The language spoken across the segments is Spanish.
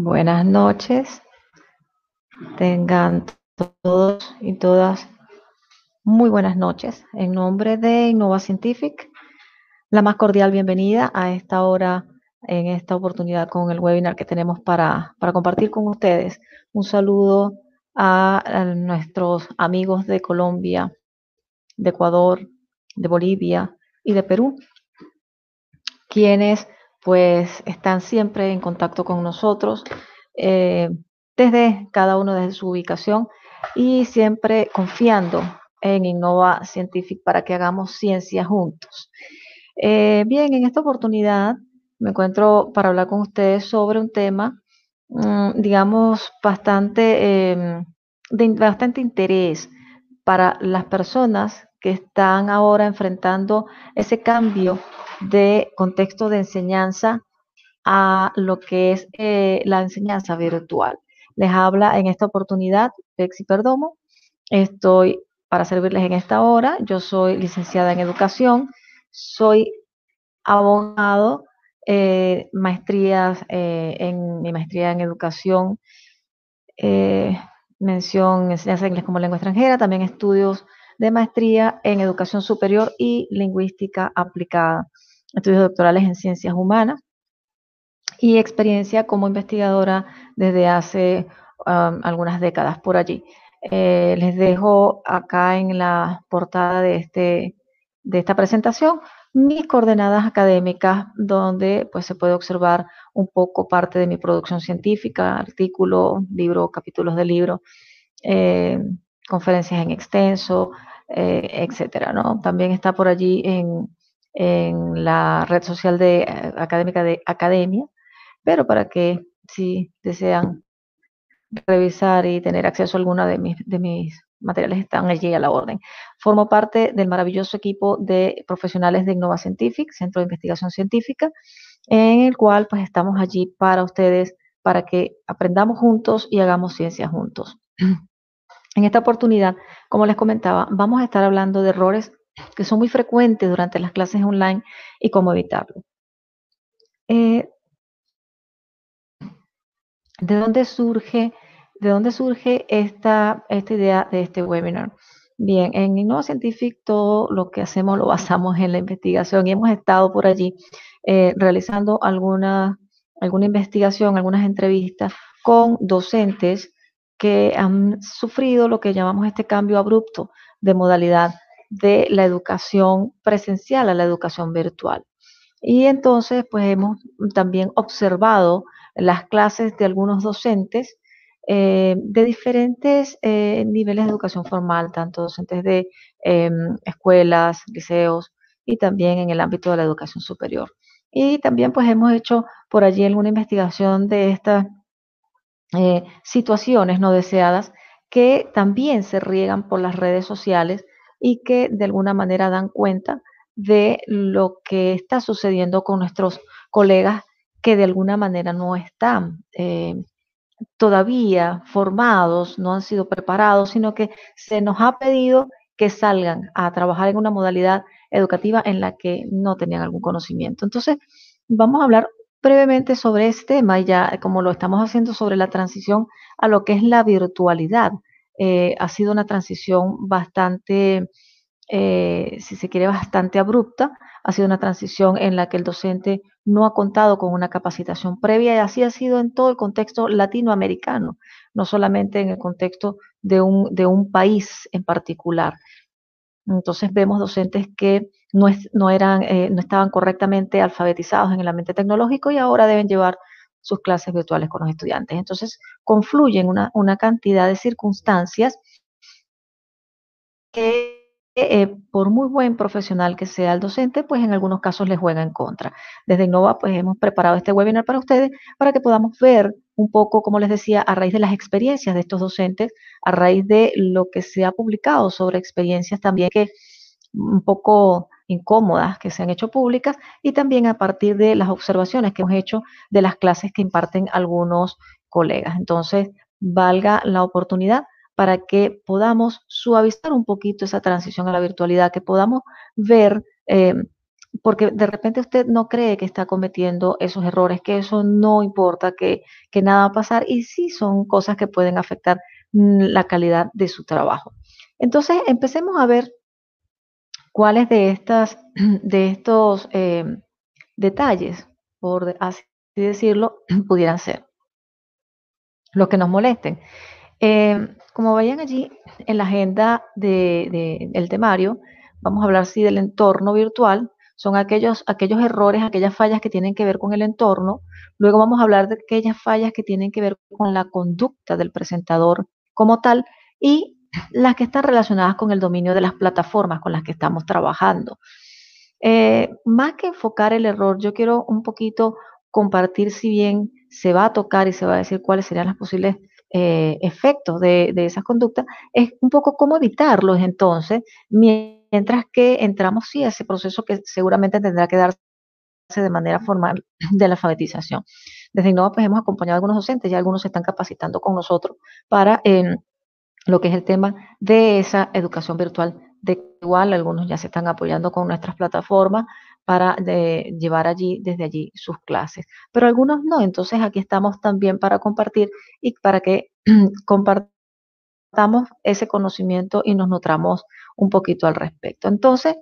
Buenas noches. Tengan todos y todas muy buenas noches. En nombre de Innova Scientific, la más cordial bienvenida a esta hora, en esta oportunidad con el webinar que tenemos para, compartir con ustedes. Un saludo a, a nuestros amigos de Colombia, de Ecuador, de Bolivia y de Perú, quienes pues están siempre en contacto con nosotros eh, desde cada uno desde su ubicación y siempre confiando en Innova Scientific para que hagamos ciencia juntos. Eh, bien, en esta oportunidad me encuentro para hablar con ustedes sobre un tema, mm, digamos, bastante, em, de bastante interés para las personas que están ahora enfrentando ese cambio de contexto de enseñanza a lo que es eh, la enseñanza virtual. Les habla en esta oportunidad Pexi Perdomo. Estoy para servirles en esta hora. Yo soy licenciada en educación, soy abogado, eh, eh, en mi maestría en educación, mención enseñanza de inglés como lengua extranjera, también estudios de maestría en educación superior y lingüística aplicada, estudios doctorales en ciencias humanas y experiencia como investigadora desde hace um, algunas décadas por allí. Eh, les dejo acá en la portada de, este, de esta presentación mis coordenadas académicas, donde pues, se puede observar un poco parte de mi producción científica, artículo, libro, capítulos de libro, eh, conferencias en extenso, eh, etcétera. ¿no? También está por allí en, la red social de eh, académica de Academia, pero para que si desean revisar y tener acceso a alguna de mis, de mis materiales están allí a la orden. Formo parte del maravilloso equipo de profesionales de Innova Scientific, Centro de Investigación Científica, en el cual pues estamos allí para ustedes, para que aprendamos juntos y hagamos ciencia juntos. En esta oportunidad, como les comentaba, vamos a estar hablando de errores que son muy frecuentes durante las clases online y cómo evitarlos. Eh, ¿De dónde surge, de dónde surge esta, esta idea de este webinar? Bien, en Innova Scientific todo lo que hacemos lo basamos en la investigación y hemos estado por allí eh, realizando alguna, alguna investigación, algunas entrevistas con docentes que han sufrido lo que llamamos este cambio abrupto de modalidad de la educación presencial a la educación virtual. Y entonces, pues hemos también observado las clases de algunos docentes eh, de diferentes eh, niveles de educación formal, tanto docentes de em, escuelas, liceos y también en el ámbito de la educación superior. Y también pues hemos hecho por allí alguna investigación de estas eh, situaciones no deseadas que también se riegan por las redes sociales y que de alguna manera dan cuenta de lo que está sucediendo con nuestros colegas que de alguna manera no están eh, todavía formados, no han sido preparados, sino que se nos ha pedido que salgan a trabajar en una modalidad educativa en la que no tenían algún conocimiento. Entonces, vamos a hablar brevemente sobre este tema, ya eh, como lo estamos haciendo sobre la transición a lo que es la virtualidad. Eh, ha sido una transición bastante, eh, si se quiere, bastante abrupta. Ha sido una transición en la que el docente no ha contado con una capacitación previa y así ha sido en todo el contexto latinoamericano, no solamente en el contexto de un, de un país en particular. Entonces vemos docentes que no, eran, eh, no estaban correctamente alfabetizados en el ambiente tecnológico y ahora deben llevar sus clases virtuales con los estudiantes. Entonces, confluyen una, cantidad de circunstancias que eh, por muy buen profesional que sea el docente, pues en algunos casos les juega en contra. Desde Innova, pues hemos preparado este webinar para ustedes para que podamos ver un poco, como les decía, a raíz de las experiencias de estos docentes, a raíz de lo que se ha publicado sobre experiencias también que un poco incómodas que se han hecho públicas y también a partir de las observaciones que hemos hecho de las clases que imparten algunos colegas. Entonces, valga la oportunidad para que podamos suavizar un poquito esa transición a la virtualidad, que podamos ver, eh, porque de repente usted no cree que está cometiendo esos errores, que eso no importa, que, que nada va a pasar y sí son cosas que pueden afectar mm, la calidad de su trabajo. Entonces, empecemos a ver cuáles de, estas, de estos eh, detalles, por así decirlo, pudieran ser los que nos molesten. Eh, como vayan allí en la agenda del de, el temario, vamos a hablar del entorno virtual, son aquellos, aquellos errores, aquellas fallas que tienen que ver con el entorno. Luego vamos a hablar de aquellas fallas que tienen que ver con la conducta del presentador como tal. Y las que están relacionadas con el dominio de las plataformas con las que estamos trabajando. Eh, más que enfocar el error, yo quiero un poquito compartir si bien se va a tocar y se va a decir cuáles serían los posibles eh, efectos de, esas conductas, es un poco cómo evitarlos entonces, mientras que entramos sí a ese proceso que seguramente tendrá que darse de manera formal de la alfabetización. Desde Innova pues hemos acompañado a algunos docentes, y algunos se están capacitando con nosotros para... Em, lo que es el tema de esa educación virtual, de igual algunos ya se están apoyando con nuestras plataformas para eh, llevar allí, desde allí, sus clases. Pero algunos no, entonces aquí estamos también para compartir y para que compartamos ese conocimiento y nos nutramos un poquito al respecto. Entonces,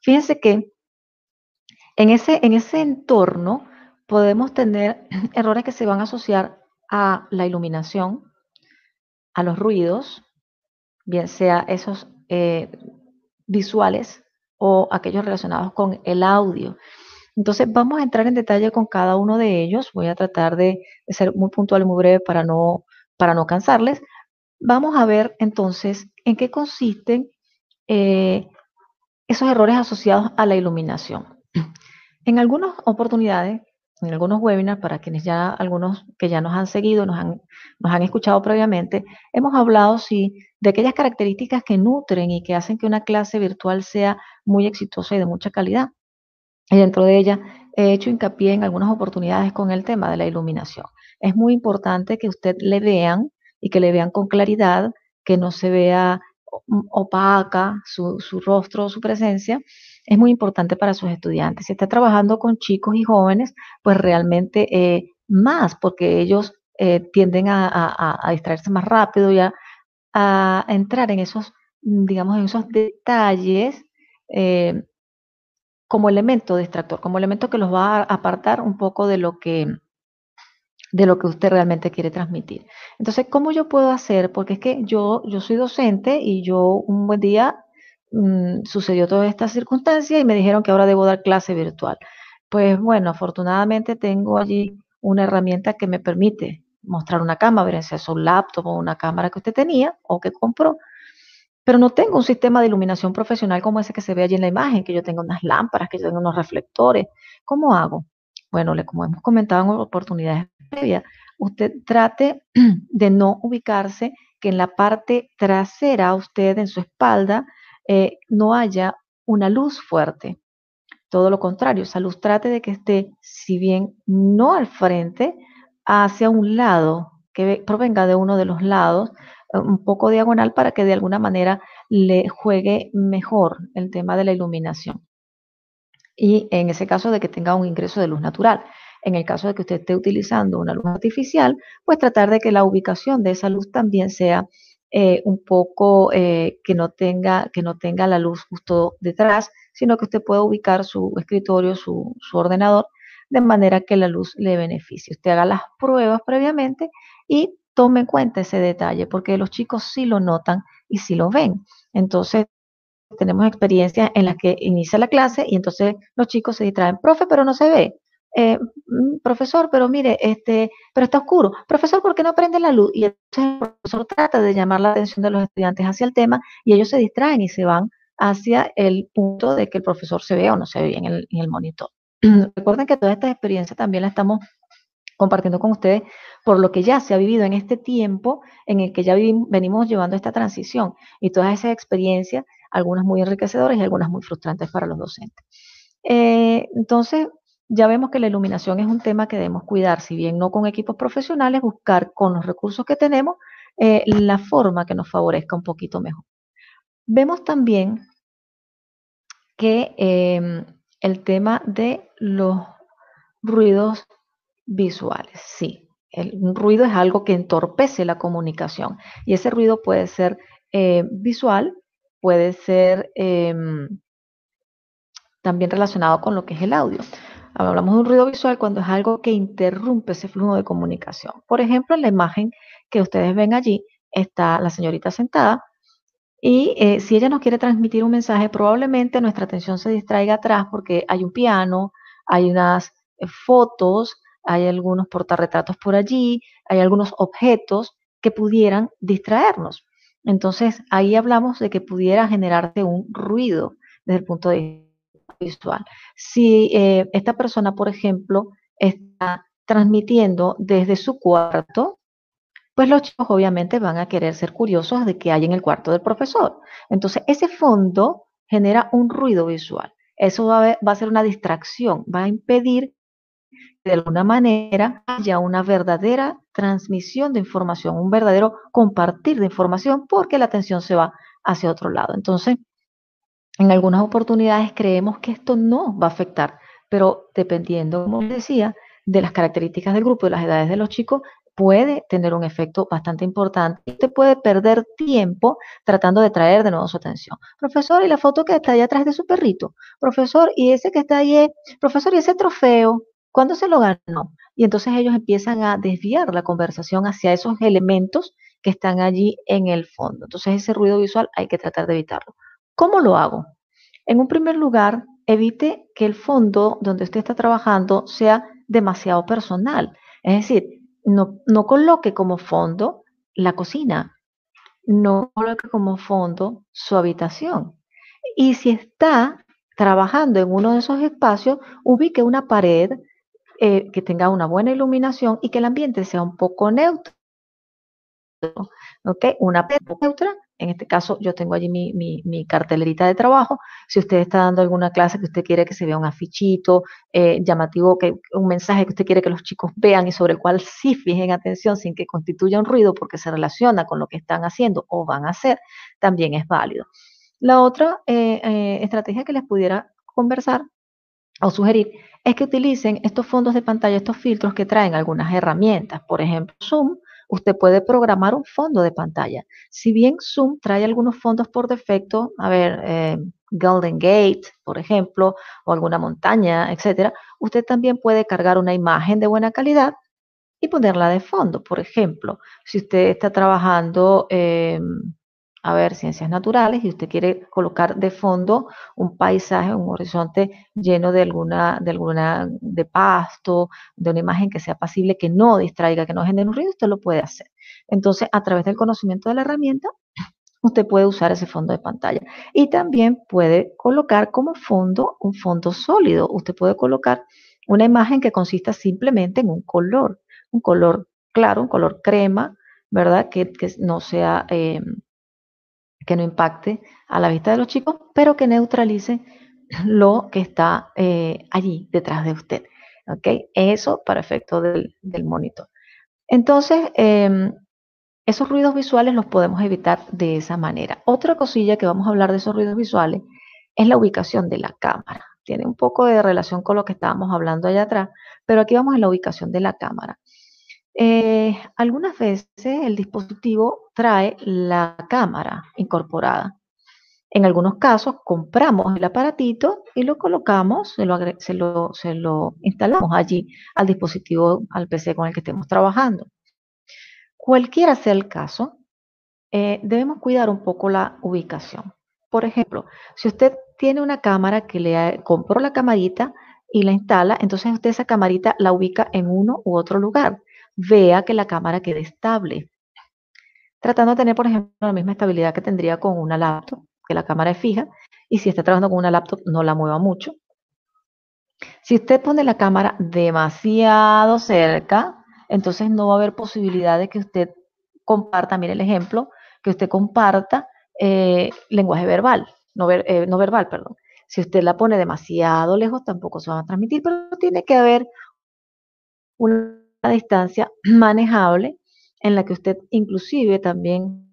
fíjense que en ese, en ese entorno podemos tener errores que se van a asociar a la iluminación, a los ruidos, bien sea esos eh, visuales o aquellos relacionados con el audio. Entonces vamos a entrar en detalle con cada uno de ellos. Voy a tratar de, ser muy puntual y muy breve para no, para no cansarles. Vamos a ver entonces en qué consisten eh, esos errores asociados a la iluminación. En algunas oportunidades en algunos webinars, para quienes ya, algunos que ya nos han seguido, nos han, nos han escuchado previamente, hemos hablado sí, de aquellas características que nutren y que hacen que una clase virtual sea muy exitosa y de mucha calidad. Y dentro de ella he hecho hincapié en algunas oportunidades con el tema de la iluminación. Es muy importante que usted le vean y que le vean con claridad, que no se vea mm, opaca su, su rostro o su presencia, es muy importante para sus estudiantes. Si está trabajando con chicos y jóvenes, pues realmente eh, más, porque ellos eh, tienden a, distraerse más rápido y a, entrar en esos, mm, digamos, en esos detalles eh, como elemento distractor, como elemento que los va a apartar un poco de lo que de lo que usted realmente quiere transmitir. Entonces, ¿cómo yo puedo hacer? Porque es que yo, yo soy docente y yo un buen día Mm, sucedió toda esta circunstancia y me dijeron que ahora debo dar clase virtual. Pues bueno, afortunadamente tengo allí una herramienta que me permite mostrar una cámara, ver si es un laptop o una cámara que usted tenía o que compró. Pero no tengo un sistema de iluminación profesional como ese que se ve allí en la imagen, que yo tengo unas lámparas, que yo tengo unos reflectores. ¿Cómo hago? Bueno, como hemos comentado en oportunidades previas, usted trate de no ubicarse que en la parte trasera, usted en su espalda, eh, no haya una luz fuerte. Todo lo contrario, esa luz trate de que esté, si bien no al frente, hacia un lado, que provenga de uno de los lados, eh, un poco diagonal para que de alguna manera le juegue mejor el tema de la iluminación. Y en ese caso de que tenga un ingreso de luz natural. En el caso de que usted esté utilizando una luz artificial, pues tratar de que la ubicación de esa luz también sea eh, un poco eh, que, no tenga, que no tenga la luz justo detrás, sino que usted pueda ubicar su escritorio, su, su ordenador, de manera que la luz le beneficie. Usted haga las pruebas previamente y tome en cuenta ese detalle, porque los chicos sí lo notan y sí lo ven. Entonces, tenemos experiencias en las que inicia la clase y entonces los chicos se distraen, profe, pero no se ve. Eh, mm, profesor, pero mire, este, pero está oscuro. Profesor, ¿por qué no prende la luz? Y entonces el profesor trata de llamar la atención de los estudiantes hacia el tema y ellos se distraen y se van hacia el punto de que el profesor se vea o no se ve bien en el, monitor. Recuerden que todas estas experiencias también las estamos compartiendo con ustedes por lo que ya se ha vivido en este tiempo en el que ya venimos llevando esta transición y todas esas experiencias, algunas muy enriquecedoras y algunas muy frustrantes para los docentes. Eh, entonces, ya vemos que la iluminación es un tema que debemos cuidar, si bien no con equipos profesionales, buscar con los recursos que tenemos eh, la forma que nos favorezca un poquito mejor. Vemos también que em, el tema de los ruidos visuales, sí. El ruido es algo que entorpece la comunicación y ese ruido puede ser eh, visual, puede ser em, también relacionado con lo que es el audio. Hablamos de un ruido visual cuando es algo que interrumpe ese flujo de comunicación. Por ejemplo, en la imagen que ustedes ven allí está la señorita sentada y eh, si ella nos quiere transmitir un mensaje, probablemente nuestra atención se distraiga atrás porque hay un piano, hay unas eh, fotos, hay algunos portarretratos por allí, hay algunos objetos que pudieran distraernos. Entonces, ahí hablamos de que pudiera generarse un ruido desde el punto de vista visual. Si eh, esta persona, por ejemplo, está transmitiendo desde su cuarto, pues los chicos obviamente van a querer ser curiosos de qué hay en el cuarto del profesor. Entonces, ese fondo genera un ruido visual. Eso va a, va a ser una distracción, va a impedir que de alguna manera haya una verdadera transmisión de información, un verdadero compartir de información, porque la atención se va hacia otro lado. Entonces, en algunas oportunidades creemos que esto no va a afectar, pero dependiendo, como decía, de las características del grupo, de las edades de los chicos, puede tener un efecto bastante importante. Usted puede perder tiempo tratando de traer de nuevo su atención. Profesor, y la foto que está allá atrás de su perrito. Profesor, y ese que está allí. profesor, y ese trofeo, ¿cuándo se lo ganó? Y entonces ellos empiezan a desviar la conversación hacia esos elementos que están allí en el fondo. Entonces ese ruido visual hay que tratar de evitarlo. ¿Cómo lo hago? En un primer lugar, evite que el fondo donde usted está trabajando sea demasiado personal. Es decir, no, coloque como fondo la cocina, no coloque como fondo su habitación. Y si está trabajando en uno de esos espacios, ubique una pared eh, que tenga una buena iluminación y que el ambiente sea un poco neutro. ¿Ok? Una pared neutra en este caso, yo tengo allí mi, cartelerita de trabajo. Si usted está dando alguna clase que usted quiere que se vea un afichito eh, llamativo, un mensaje que usted quiere que los chicos vean y sobre el cual sí fijen atención sin que constituya un ruido porque se relaciona con lo que están haciendo o van a hacer, también es válido. La otra eh, eh, estrategia que les pudiera conversar o sugerir es que utilicen estos fondos de pantalla, estos filtros que traen algunas herramientas, por ejemplo Zoom usted puede programar un fondo de pantalla. Si bien Zoom trae algunos fondos por defecto, a ver, eh, Golden Gate, por ejemplo, o alguna montaña, etcétera, usted también puede cargar una imagen de buena calidad y ponerla de fondo. Por ejemplo, si usted está trabajando en, em, a ver ciencias naturales y usted quiere colocar de fondo un paisaje, un horizonte lleno de alguna, de alguna, de pasto, de una imagen que sea pasible, que no distraiga, que no genere un ruido, usted lo puede hacer. Entonces, a través del conocimiento de la herramienta, usted puede usar ese fondo de pantalla. Y también puede colocar como fondo un fondo sólido. Usted puede colocar una imagen que consista simplemente en un color, un color claro, un color crema, ¿verdad? Que, no sea... Eh, que no impacte a la vista de los chicos, pero que neutralice lo que está eh, allí detrás de usted. ¿Ok? Eso para efecto del, monitor. Entonces, em, esos ruidos visuales los podemos evitar de esa manera. Otra cosilla que vamos a hablar de esos ruidos visuales es la ubicación de la cámara. Tiene un poco de relación con lo que estábamos hablando allá atrás, pero aquí vamos a la ubicación de la cámara. Eh, algunas veces el dispositivo trae la cámara incorporada. En algunos casos compramos el aparatito y lo colocamos, se lo, instalamos allí al dispositivo, al PC con el que estemos trabajando. Cualquiera sea el caso, eh, debemos cuidar un poco la ubicación. Por ejemplo, si usted tiene una cámara que le compró la camarita y la instala, entonces usted esa camarita la ubica en uno u otro lugar vea que la cámara quede estable. Tratando de tener, por ejemplo, la misma estabilidad que tendría con una laptop, que la cámara es fija, y si está trabajando con una laptop, no la mueva mucho. Si usted pone la cámara demasiado cerca, entonces no va a haber posibilidad de que usted comparta, mire el ejemplo, que usted comparta eh, lenguaje verbal, no, eh, no verbal, perdón. Si usted la pone demasiado lejos, tampoco se va a transmitir, pero tiene que haber un distancia manejable en la que usted inclusive también,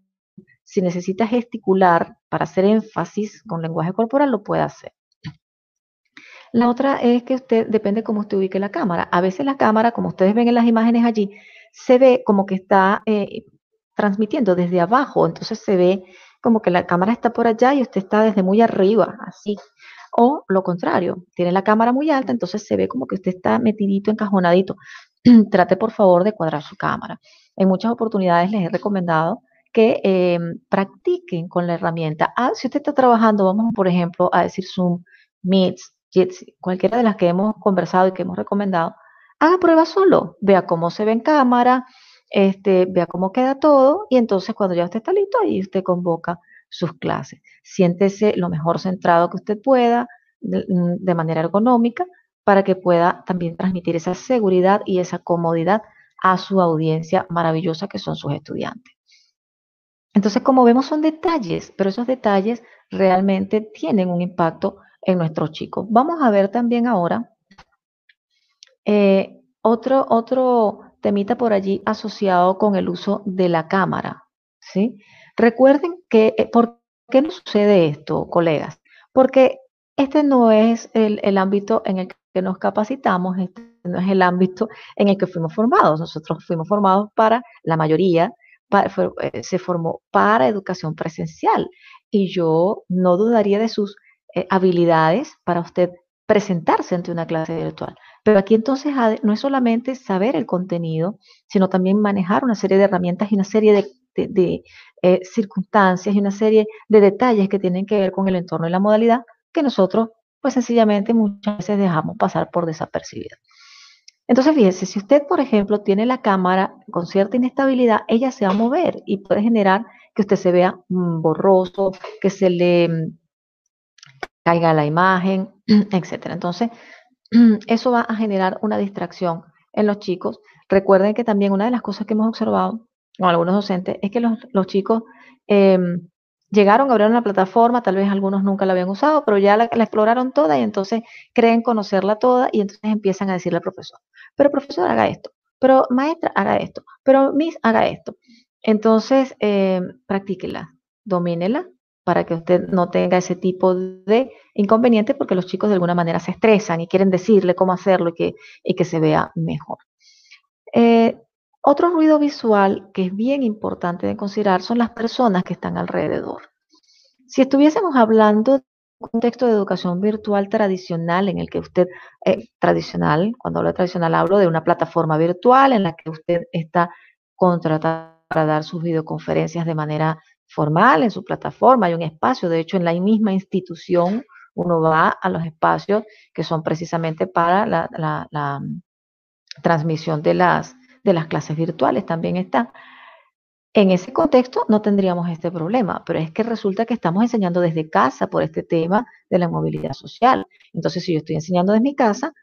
si necesita gesticular para hacer énfasis con lenguaje corporal, lo puede hacer. La otra es que usted depende cómo usted ubique la cámara. A veces la cámara, como ustedes ven en las imágenes allí, se ve como que está eh, transmitiendo desde abajo, entonces se ve como que la cámara está por allá y usted está desde muy arriba, así. O lo contrario, tiene la cámara muy alta, entonces se ve como que usted está metidito, encajonadito. trate por favor de cuadrar su cámara. En muchas oportunidades les he recomendado que em, practiquen con la herramienta. Ah, si usted está trabajando, vamos por ejemplo a decir Zoom, Meets, Jitsi, cualquiera de las que hemos conversado y que hemos recomendado, haga pruebas solo, vea cómo se ve en cámara, este, vea cómo queda todo y entonces cuando ya usted está listo, ahí usted convoca sus clases. Siéntese lo mejor centrado que usted pueda, de mm, manera ergonómica, para que pueda también transmitir esa seguridad y esa comodidad a su audiencia maravillosa que son sus estudiantes. Entonces, como vemos, son detalles, pero esos detalles realmente tienen un impacto en nuestros chicos. Vamos a ver también ahora eh, otro, otro temita por allí asociado con el uso de la cámara. ¿sí? Recuerden que, eh, ¿por qué no sucede esto, colegas? Porque este no es el ámbito en el que nos capacitamos, este no es el ámbito en el que fuimos formados. Nosotros fuimos formados para, la mayoría, eh, se formó para educación presencial. Y yo no dudaría de sus eh, habilidades para usted presentarse ante una clase virtual. Pero aquí entonces no es solamente saber el contenido, sino también manejar una serie de herramientas y una serie de, eh, circunstancias y una serie de detalles que tienen que ver con el entorno y la modalidad que nosotros pues sencillamente muchas veces dejamos pasar por desapercibido Entonces, fíjese, si usted, por ejemplo, tiene la cámara con cierta inestabilidad, ella se va a mover y puede generar que usted se vea mm, borroso, que se le mm, caiga la imagen, etc. Entonces, eso va a generar una distracción en los chicos. Recuerden que también una de las cosas que hemos observado con algunos docentes es que los, chicos em, llegaron, abrieron la plataforma, tal vez algunos nunca la habían usado, pero ya la, exploraron toda y entonces creen conocerla toda y entonces empiezan a decirle al profesor, pero profesor haga esto, pero maestra haga esto, pero miss haga esto. Entonces, eh, practíquela, domínela para que usted no tenga ese tipo de inconveniente porque los chicos de alguna manera se estresan y quieren decirle cómo hacerlo y que, que se vea mejor. Eh, otro ruido visual que es bien importante de considerar son las personas que están alrededor. Si estuviésemos hablando de un contexto de educación virtual tradicional en el que usted, eh, tradicional, cuando hablo de tradicional hablo de una plataforma virtual en la que usted está contratado para dar sus videoconferencias de manera formal en su plataforma, hay un espacio, de hecho en la misma institución uno va a los espacios que son precisamente para la mm, transmisión de las de las clases virtuales también están. En ese contexto no tendríamos este problema, pero es que resulta que estamos enseñando desde casa por este tema de la movilidad social. Entonces, si yo estoy enseñando desde mi casa,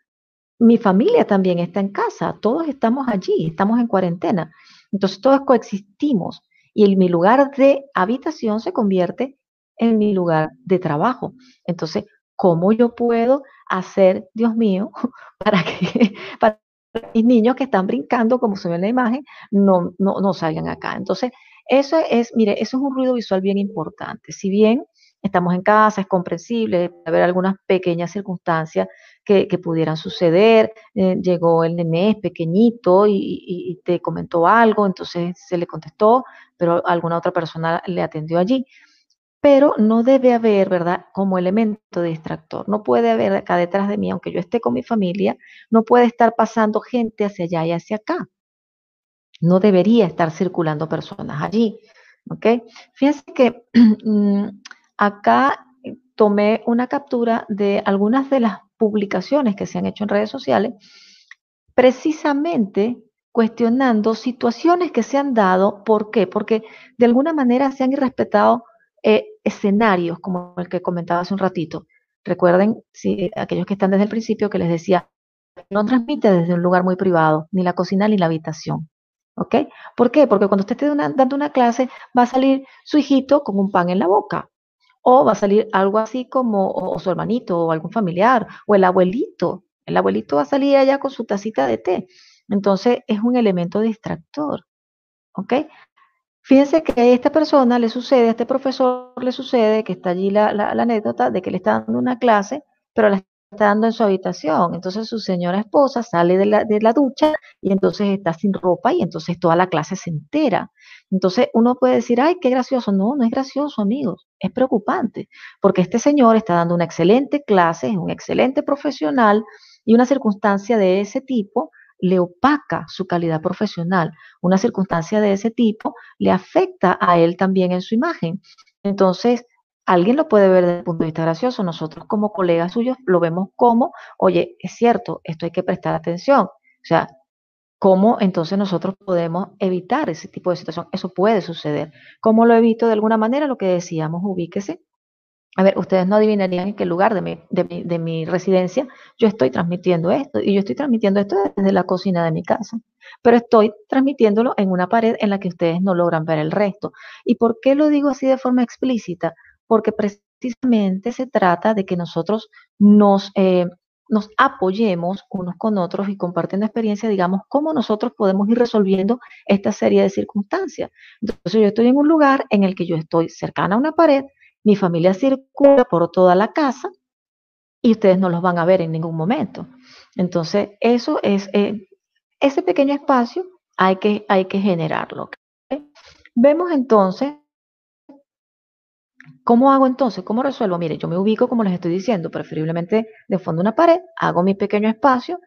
mi familia también está en casa, todos estamos allí, estamos en cuarentena. Entonces, todos coexistimos y mi lugar de habitación se convierte en mi lugar de trabajo. Entonces, ¿cómo yo puedo hacer, Dios mío, para que, y niños que están brincando, como se ve en la imagen, no, no, no salgan acá. Entonces, eso es, mire, eso es un ruido visual bien importante. Si bien estamos en casa, es comprensible, puede haber algunas pequeñas circunstancias que, pudieran suceder. Eh, llegó el nené pequeñito y, te comentó algo, entonces se le contestó, pero alguna otra persona le atendió allí pero no debe haber, ¿verdad? Como elemento distractor. No puede haber acá detrás de mí, aunque yo esté con mi familia, no puede estar pasando gente hacia allá y hacia acá. No debería estar circulando personas allí. ¿Ok? Fíjense que mm, acá eh, tomé una captura de algunas de las publicaciones que se han hecho en redes sociales, precisamente cuestionando situaciones que se han dado. ¿Por qué? Porque de alguna manera se han irrespetado eh, escenarios como el que comentaba hace un ratito. Recuerden, si eh, aquellos que están desde el principio, que les decía, no transmite desde un lugar muy privado, ni la cocina ni la habitación. ¿Ok? ¿Por qué? Porque cuando usted esté dando una clase, va a salir su hijito con un pan en la boca. O va a salir algo así como su hermanito o algún familiar o el abuelito. El abuelito va a salir allá con su tacita de té. Entonces es un elemento distractor. ¿Ok? Fíjense que a esta persona le sucede, a este profesor le sucede, que está allí la, anécdota, de que le está dando una clase, pero la está dando en su habitación. Entonces su señora esposa sale de la, de la ducha y entonces está sin ropa y entonces toda la clase se entera. Entonces uno puede decir, ay, qué gracioso. No, no es gracioso, amigos. Es preocupante, porque este señor está dando una excelente clase, es un excelente profesional y una circunstancia de ese tipo le opaca su calidad profesional. Una circunstancia de ese tipo le afecta a él también en su imagen. Entonces, alguien lo puede ver desde el punto de vista gracioso. Nosotros como colegas suyos lo vemos como, oye, es cierto, esto hay que prestar atención. O sea, ¿cómo entonces nosotros podemos evitar ese tipo de situación? Eso puede suceder. ¿Cómo lo evito de alguna manera? Lo que decíamos, ubíquese a ver, ustedes no adivinarían en qué lugar de mi, residencia yo estoy transmitiendo esto. Y yo estoy transmitiendo esto desde la cocina de mi casa. Pero estoy transmitiéndolo en una pared en la que ustedes no logran ver el resto. ¿Y por qué lo digo así de forma explícita? Porque precisamente se trata de que nosotros nos, eh, nos apoyemos unos con otros y compartiendo experiencia, digamos, cómo nosotros podemos ir resolviendo esta serie de circunstancias. Entonces yo estoy en un lugar en el que yo estoy cercana a una pared mi familia circula por toda la casa y ustedes no los van a ver en ningún momento. Entonces, eso es, eh, ese pequeño espacio hay que, hay que generarlo. Vemos entonces, ¿cómo hago entonces? ¿Cómo resuelvo? Mire, yo me ubico, como les estoy diciendo, preferiblemente de fondo de una pared, hago mi pequeño espacio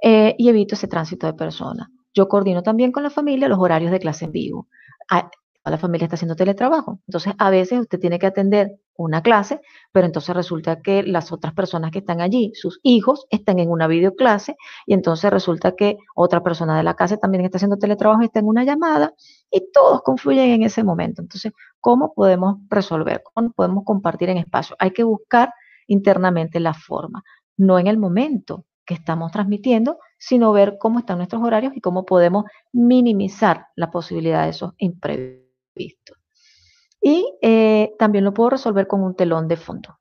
eh, y evito ese tránsito de personas. Yo coordino también con la familia los horarios de clase en vivo. Ah, la familia está haciendo teletrabajo. Entonces, a veces usted tiene que atender una clase, pero entonces resulta que las otras personas que están allí, sus hijos, están en una videoclase y entonces resulta que otra persona de la casa también está haciendo teletrabajo y está en una llamada y todos confluyen en ese momento. Entonces, ¿cómo podemos resolver? ¿Cómo podemos compartir en espacio? Hay que buscar internamente la forma, no en el momento que estamos transmitiendo, sino ver cómo están nuestros horarios y cómo podemos minimizar la posibilidad de esos imprevistos visto. Y eh, también lo puedo resolver con un telón de fondo.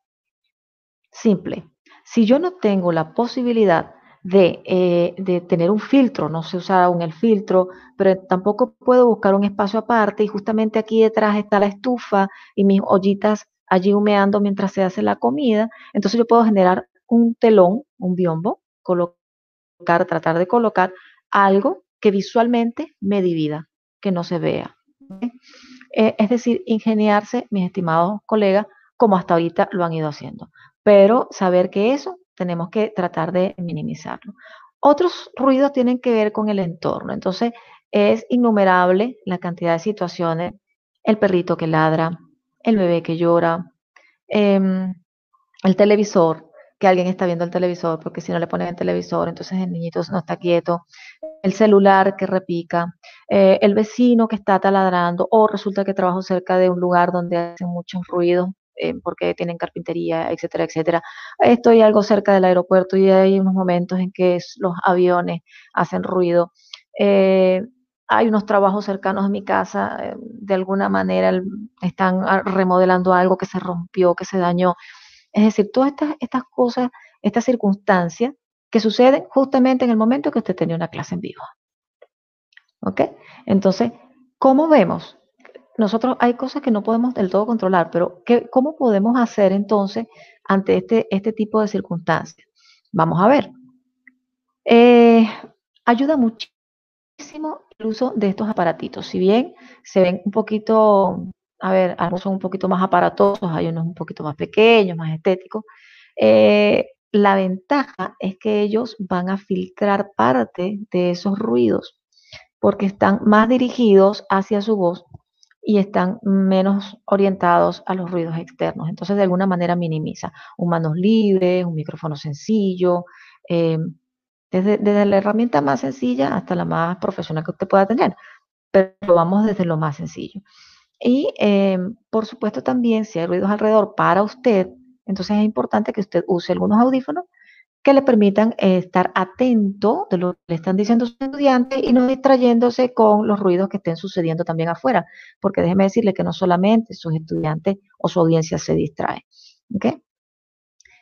Simple. Si yo no tengo la posibilidad de, eh, tener un filtro, no se usa aún el filtro, pero tampoco puedo buscar un espacio aparte y justamente aquí detrás está la estufa y mis ollitas allí humeando mientras se hace la comida, entonces yo puedo generar un telón, un biombo, colocar, tratar de colocar algo que visualmente me divida, que no se vea. Eh, es decir, ingeniarse, mis estimados colegas, como hasta ahorita lo han ido haciendo. Pero saber que eso tenemos que tratar de minimizarlo. Otros ruidos tienen que ver con el entorno. Entonces, es innumerable la cantidad de situaciones. El perrito que ladra, el bebé que llora, em, el televisor, que alguien está viendo el televisor, porque si no le ponen el televisor, entonces el niñito no está quieto, el celular que repica, eh, el vecino que está taladrando, o resulta que trabajo cerca de un lugar donde hacen muchos ruidos eh, porque tienen carpintería, etcétera, etcétera. Estoy algo cerca del aeropuerto y hay unos momentos en que los aviones hacen ruido. Eh, hay unos trabajos cercanos a mi casa, de alguna manera están ah, remodelando algo que se rompió, que se dañó. Es decir, todas estas, estas cosas, estas circunstancias que suceden justamente en el momento que usted tenía una clase en vivo. ¿Ok? Entonces, ¿cómo vemos? Nosotros hay cosas que no podemos del todo controlar, pero ¿qué, ¿cómo podemos hacer entonces ante este, este tipo de circunstancias? Vamos a ver. Eh, ayuda muchísimo el uso de estos aparatitos. Si bien se ven un poquito a ver, algunos son un poquito más aparatosos, hay unos un poquito más pequeños, más estéticos. Eh, la ventaja es que ellos van a filtrar parte de esos ruidos porque están más dirigidos hacia su voz y están menos orientados a los ruidos externos. Entonces, de alguna manera minimiza un manos libres, un micrófono sencillo, em, desde, la herramienta más sencilla hasta la más profesional que usted pueda tener, pero vamos desde lo más sencillo. Y em, por supuesto también si hay ruidos alrededor para usted, entonces es importante que usted use algunos audífonos que le permitan eh, estar atento de lo que le están diciendo sus estudiantes y no distrayéndose con los ruidos que estén sucediendo también afuera, porque déjeme decirle que no solamente sus estudiantes o su audiencia se distrae.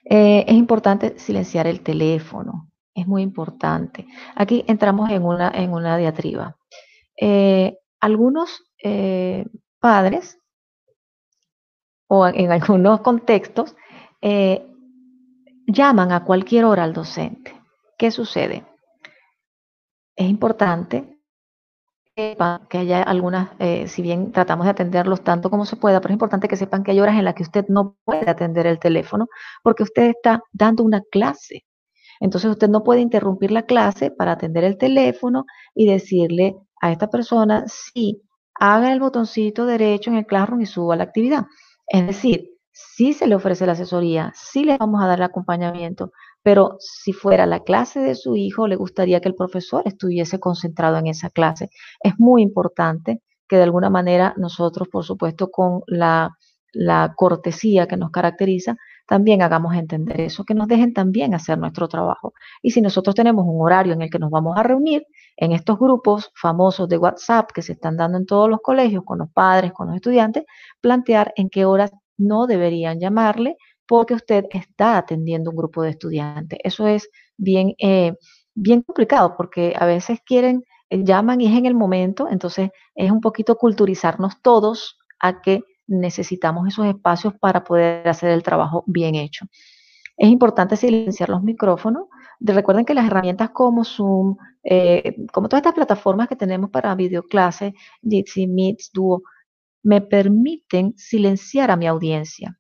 Eh, es importante silenciar el teléfono, es muy importante. Aquí entramos en una, en una diatriba. Eh, algunos padres, o en algunos contextos, eh, llaman a cualquier hora al docente. ¿Qué sucede? Es importante que, haya algunas, eh, si bien tratamos de atenderlos tanto como se pueda, pero es importante que sepan que hay horas en las que usted no puede atender el teléfono porque usted está dando una clase. Entonces usted no puede interrumpir la clase para atender el teléfono y decirle a esta persona, sí, haga el botoncito derecho en el Classroom y suba la actividad. Es decir, si se le ofrece la asesoría, sí le vamos a dar el acompañamiento, pero si fuera la clase de su hijo, le gustaría que el profesor estuviese concentrado en esa clase. Es muy importante que de alguna manera nosotros, por supuesto, con la, la cortesía que nos caracteriza, también hagamos entender eso, que nos dejen también hacer nuestro trabajo. Y si nosotros tenemos un horario en el que nos vamos a reunir, en estos grupos famosos de WhatsApp que se están dando en todos los colegios, con los padres, con los estudiantes, plantear en qué horas no deberían llamarle porque usted está atendiendo un grupo de estudiantes. Eso es bien, eh, bien complicado porque a veces quieren, eh, llaman y es en el momento, entonces es un poquito culturizarnos todos a que necesitamos esos espacios para poder hacer el trabajo bien hecho. Es importante silenciar los micrófonos. Recuerden que las herramientas como Zoom, eh, como todas estas plataformas que tenemos para videoclases, Jitsi, Meets, Duo, me permiten silenciar a mi audiencia.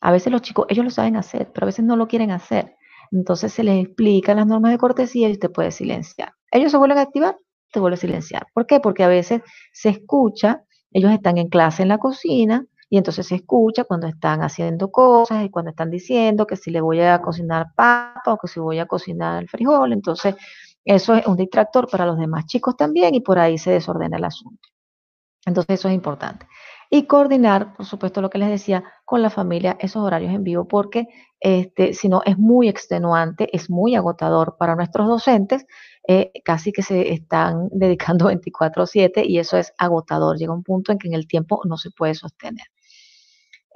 A veces los chicos, ellos lo saben hacer, pero a veces no lo quieren hacer. Entonces se les explican las normas de cortesía y usted puede silenciar. Ellos se vuelven a activar, te vuelve a silenciar. ¿Por qué? Porque a veces se escucha ellos están en clase en la cocina y entonces se escucha cuando están haciendo cosas y cuando están diciendo que si le voy a cocinar papa o que si voy a cocinar el frijol. Entonces, eso es un distractor para los demás chicos también y por ahí se desordena el asunto. Entonces, eso es importante. Y coordinar, por supuesto, lo que les decía, con la familia esos horarios en vivo, porque este, si no es muy extenuante, es muy agotador para nuestros docentes eh, casi que se están dedicando 24/7 y eso es agotador. Llega un punto en que en el tiempo no se puede sostener.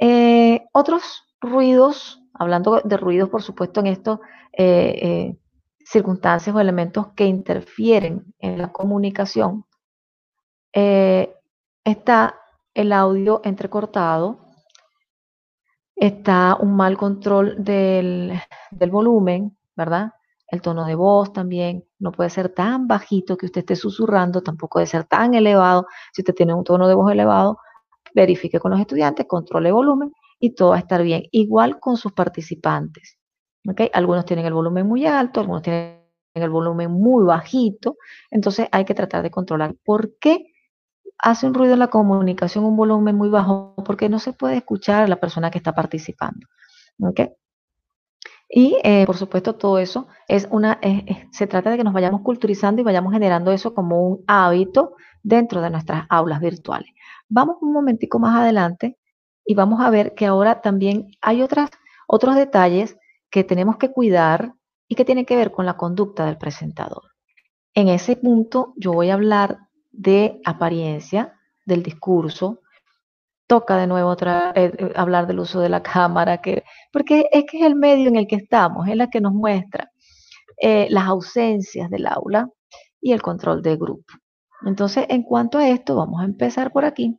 Eh, otros ruidos, hablando de ruidos, por supuesto, en estos eh, circunstancias o elementos que interfieren en la comunicación, está el audio entrecortado, está un mal control del, del volumen, ¿verdad? El tono de voz también no puede ser tan bajito que usted esté susurrando, tampoco debe ser tan elevado. Si usted tiene un tono de voz elevado, verifique con los estudiantes, controle volumen y todo va a estar bien. Igual con sus participantes. ¿okay? Algunos tienen el volumen muy alto, algunos tienen el volumen muy bajito, entonces hay que tratar de controlar. ¿Por qué hace un ruido en la comunicación, un volumen muy bajo? Porque no se puede escuchar a la persona que está participando. ¿okay? Y eh, por supuesto todo eso es una, se trata de que nos vayamos culturizando y vayamos generando eso como un hábito dentro de nuestras aulas virtuales. Vamos un momentico más adelante y vamos a ver que ahora también hay otras, otros detalles que tenemos que cuidar y que tienen que ver con la conducta del presentador. En ese punto yo voy a hablar de apariencia, del discurso, toca de nuevo eh, eh, hablar del uso de la cámara, que, porque es que es el medio en el que estamos, es la que nos muestra eh, las ausencias del aula y el control de grupo. Entonces, en cuanto a esto, vamos a empezar por aquí,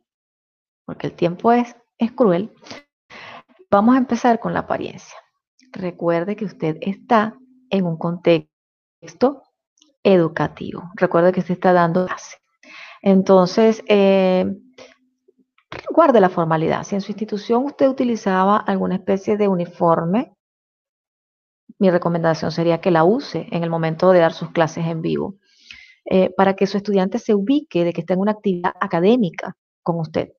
porque el tiempo es, es cruel. Vamos a empezar con la apariencia. Recuerde que usted está en un contexto educativo. Recuerde que usted está dando clase. Entonces, eh, guarde la formalidad. Si en su institución usted utilizaba alguna especie de uniforme, mi recomendación sería que la use en el momento de dar sus clases en vivo, eh, para que su estudiante se ubique de que está en una actividad académica con usted.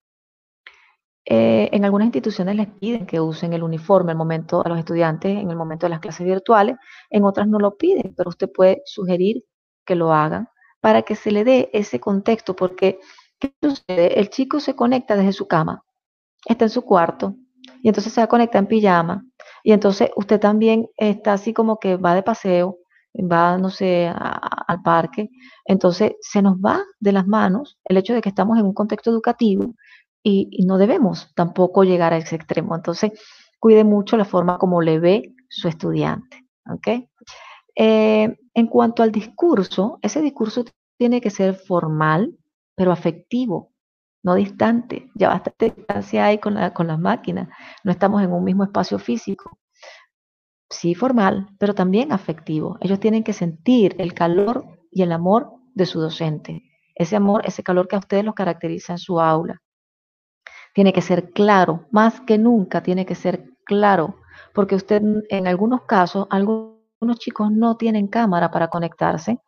Eh, en algunas instituciones les piden que usen el uniforme el momento, a los estudiantes en el momento de las clases virtuales, en otras no lo piden, pero usted puede sugerir que lo hagan para que se le dé ese contexto, porque ¿Qué sucede? El chico se conecta desde su cama, está en su cuarto, y entonces se va a conectar en pijama, y entonces usted también está así como que va de paseo, va, no sé, al parque, entonces se nos va de las manos el hecho de que estamos en un contexto educativo y, no debemos tampoco llegar a ese extremo. Entonces, cuide mucho la forma como le ve su estudiante. ¿okay? Eh, en cuanto al discurso, ese discurso tiene que ser formal, pero afectivo, no distante. Ya bastante distancia hay con, las máquinas, no estamos en un mismo espacio físico. Sí, formal, pero también afectivo. Ellos tienen que sentir el calor y el amor de su docente. Ese amor, ese calor que a ustedes los caracteriza en su aula. Tiene que ser claro, más que nunca tiene que ser claro, porque usted en algunos casos, algunos chicos no tienen cámara para conectarse,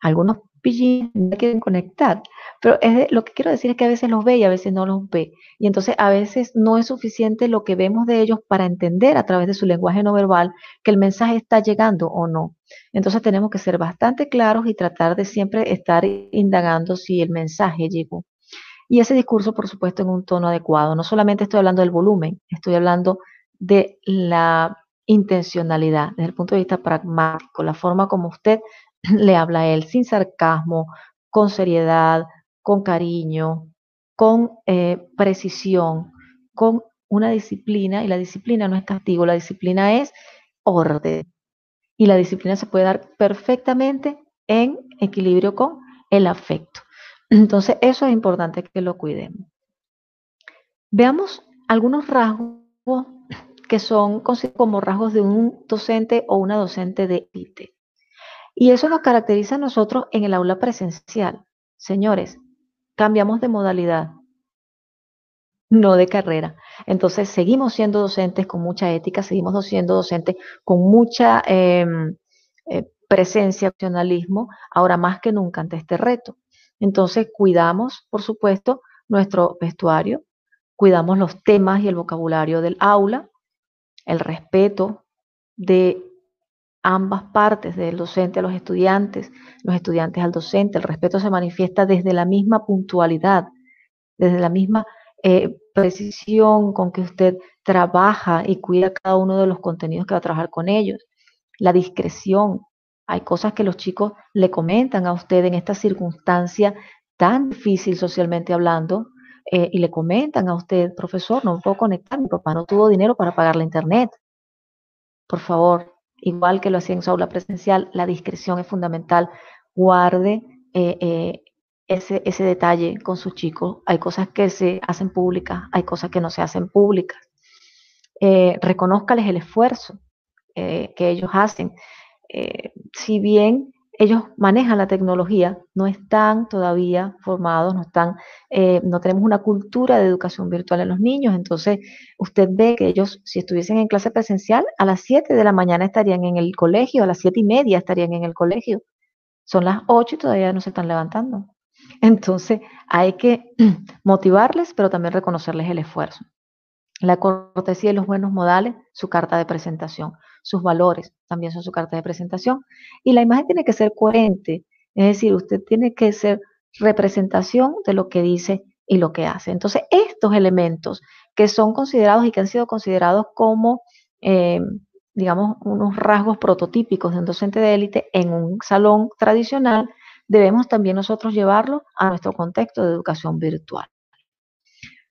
algunos pillín, quieren conectar. Pero es lo que quiero decir es que a veces los ve y a veces no los ve. Y entonces a veces no es suficiente lo que vemos de ellos para entender a través de su lenguaje no verbal que el mensaje está llegando o no. Entonces tenemos que ser bastante claros y tratar de siempre estar indagando si el mensaje llegó. Y ese discurso, por supuesto, en un tono adecuado. No solamente estoy hablando del volumen, estoy hablando de la intencionalidad, desde el punto de vista pragmático, la forma como usted le habla él sin sarcasmo, con seriedad, con cariño, con eh, precisión, con una disciplina, y la disciplina no es castigo, la disciplina es orden. Y la disciplina se puede dar perfectamente en equilibrio con el afecto. Entonces, eso es importante que lo cuidemos. Veamos algunos rasgos que son como rasgos de un docente o una docente de ITE. Y eso nos caracteriza a nosotros en el aula presencial. Señores, cambiamos de modalidad, no de carrera. Entonces, seguimos siendo docentes con mucha ética, seguimos siendo docentes con mucha em, eh, presencia, accionalismo, ahora más que nunca ante este reto. Entonces, cuidamos, por supuesto, nuestro vestuario, cuidamos los temas y el vocabulario del aula, el respeto de ambas partes, del docente a los estudiantes, los estudiantes al docente. El respeto se manifiesta desde la misma puntualidad, desde la misma eh, precisión con que usted trabaja y cuida cada uno de los contenidos que va a trabajar con ellos. La discreción. Hay cosas que los chicos le comentan a usted en esta circunstancia tan difícil socialmente hablando eh, y le comentan a usted, profesor, no puedo conectar, mi papá no tuvo dinero para pagar la internet. Por favor, igual que lo hacía en su aula presencial, la discreción es fundamental. Guarde eh, eh, ese, detalle con sus chicos. Hay cosas que se hacen públicas, hay cosas que no se hacen públicas. Eh, reconózcales el esfuerzo que ellos hacen. si bien ellos manejan la tecnología, no están todavía formados, no están, eh, no tenemos una cultura de educación virtual en los niños. Entonces, usted ve que ellos, si estuviesen en clase presencial, a las 7 de la mañana estarían en el colegio, a las siete y media estarían en el colegio. Son las 8 y todavía no se están levantando. Entonces, hay que motivarles, pero también reconocerles el esfuerzo. La cortesía y los buenos modales, su carta de presentación sus valores, también son su carta de presentación. Y la imagen tiene que ser coherente, es decir, usted tiene que ser representación de lo que dice y lo que hace. Entonces, estos elementos que son considerados y que han sido considerados como, eh, digamos, unos rasgos prototípicos de un docente de élite en un salón tradicional, debemos también nosotros llevarlo a nuestro contexto de educación virtual.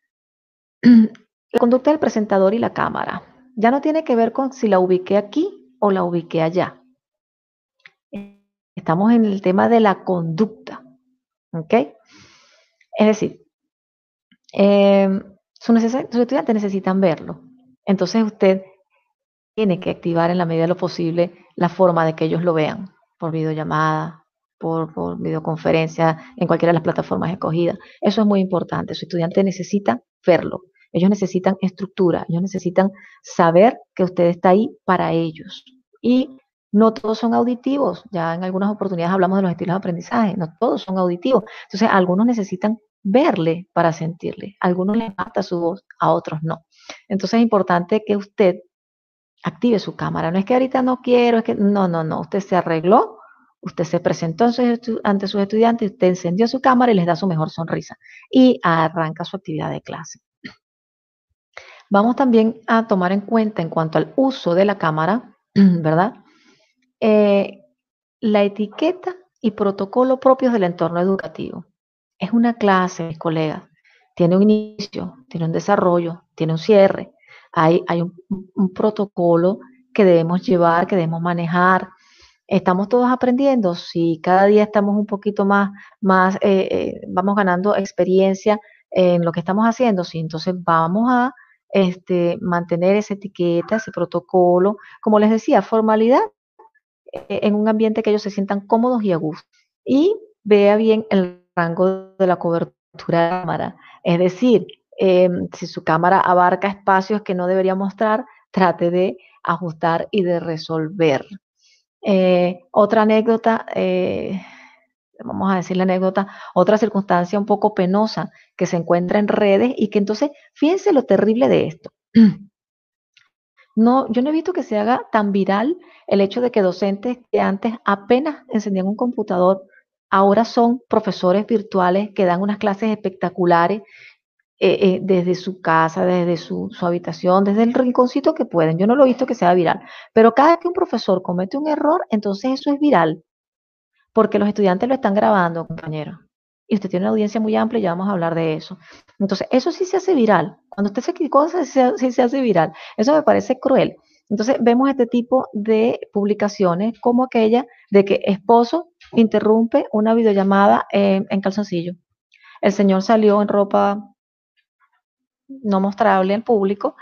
La conducta del presentador y la cámara ya no tiene que ver con si la ubiqué aquí o la ubiqué allá. Estamos en el tema de la conducta. ¿Ok? Es decir, em, sus, estudiantes necesitan verlo. Entonces usted tiene que activar en la medida de lo posible la forma de que ellos lo vean, por videollamada, por, por, videoconferencia, en cualquiera de las plataformas escogidas. Eso es muy importante. Su estudiante necesita verlo. Ellos necesitan estructura, ellos necesitan saber que usted está ahí para ellos. Y no todos son auditivos, ya en algunas oportunidades hablamos de los estilos de aprendizaje, no todos son auditivos. Entonces, algunos necesitan verle para sentirle, algunos les mata su voz, a otros no. Entonces, es importante que usted active su cámara. No es que ahorita no quiero, es que no, no, no, usted se arregló, usted se presentó ante sus estudiantes, usted encendió su cámara y les da su mejor sonrisa y arranca su actividad de clase. Vamos también a tomar en cuenta en cuanto al uso de la cámara, ¿verdad? Eh, la etiqueta y protocolo propios del entorno educativo. Es una clase, mis colegas. Tiene un inicio, tiene un desarrollo, tiene un cierre. Hay, un, protocolo que debemos llevar, que debemos manejar, ¿Estamos todos aprendiendo? Si cada día estamos un poquito más, más eh, eh, vamos ganando experiencia en lo que estamos haciendo. Sí, entonces vamos a este, mantener esa etiqueta, ese protocolo, como les decía, formalidad eh, en un ambiente que ellos se sientan cómodos y a gusto. Y vea bien el rango de la cobertura de la cámara. Es decir, em, si su cámara abarca espacios que no debería mostrar, trate de ajustar y de resolver. Eh, otra anécdota eh, vamos a decir la anécdota, otra circunstancia un poco penosa que se encuentra en redes y que entonces, fíjense lo terrible de esto. No, yo no he visto que se haga tan viral el hecho de que docentes que antes apenas encendían un computador, ahora son profesores virtuales que dan unas clases espectaculares eh, eh, desde su casa, desde su, su habitación, desde el rinconcito que pueden. Yo no lo he visto que sea viral, pero cada que un profesor comete un error, entonces eso es viral porque los estudiantes lo están grabando, compañero. Y usted tiene una audiencia muy amplia y ya vamos a hablar de eso. Entonces, eso sí se hace viral. Cuando usted se equivoca, sí se hace viral. Eso me parece cruel. Entonces, vemos este tipo de publicaciones como aquella de que esposo interrumpe una videollamada en, calzoncillo. El señor salió en ropa no mostrable al público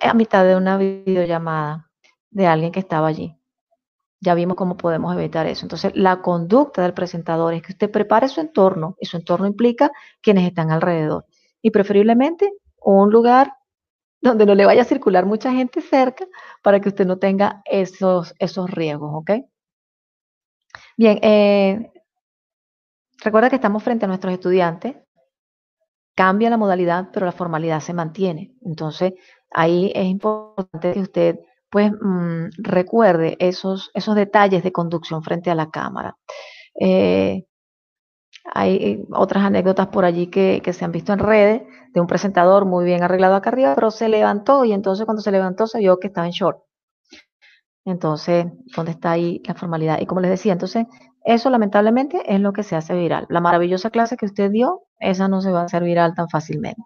a mitad de una videollamada de alguien que estaba allí ya vimos cómo podemos evitar eso. Entonces, la conducta del presentador es que usted prepare su entorno y su entorno implica quienes están alrededor. Y preferiblemente un lugar donde no le vaya a circular mucha gente cerca para que usted no tenga esos, esos riesgos, ¿ok? Bien, eh, recuerda que estamos frente a nuestros estudiantes. Cambia la modalidad, pero la formalidad se mantiene. Entonces, ahí es importante que usted pues mm, recuerde esos, esos detalles de conducción frente a la cámara. Eh, hay otras anécdotas por allí que, que, se han visto en redes de un presentador muy bien arreglado acá arriba, pero se levantó y entonces cuando se levantó se vio que estaba en short. Entonces, ¿dónde está ahí la formalidad? Y como les decía, entonces eso lamentablemente es lo que se hace viral. La maravillosa clase que usted dio, esa no se va a hacer viral tan fácilmente.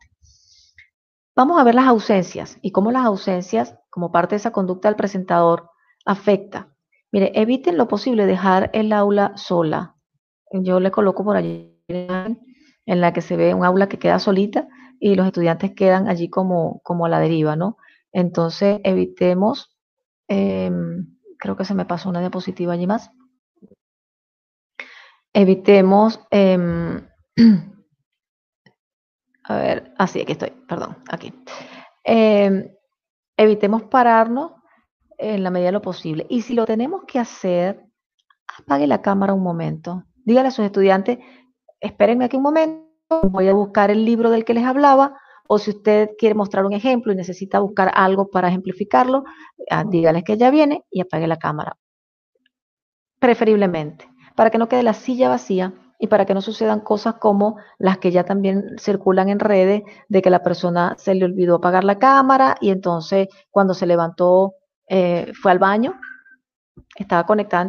Vamos a ver las ausencias y cómo las ausencias como parte de esa conducta del presentador afecta. Mire, eviten lo posible dejar el aula sola. Yo le coloco por allí en la que se ve un aula que queda solita y los estudiantes quedan allí como, como a la deriva, ¿no? Entonces evitemos, em, creo que se me pasó una diapositiva allí más, evitemos, em, a ver, así, ah, que aquí estoy, perdón, aquí. Em, evitemos pararnos en la medida de lo posible. Y si lo tenemos que hacer, apague la cámara un momento. Dígale a sus estudiantes, espérenme aquí un momento, voy a buscar el libro del que les hablaba, o si usted quiere mostrar un ejemplo y necesita buscar algo para ejemplificarlo, ah, dígales que ya viene y apague la cámara. Preferiblemente, para que no quede la silla vacía y para que no sucedan cosas como las que ya también circulan en redes de que la persona se le olvidó apagar la cámara y entonces cuando se levantó eh, fue al baño, estaba conectada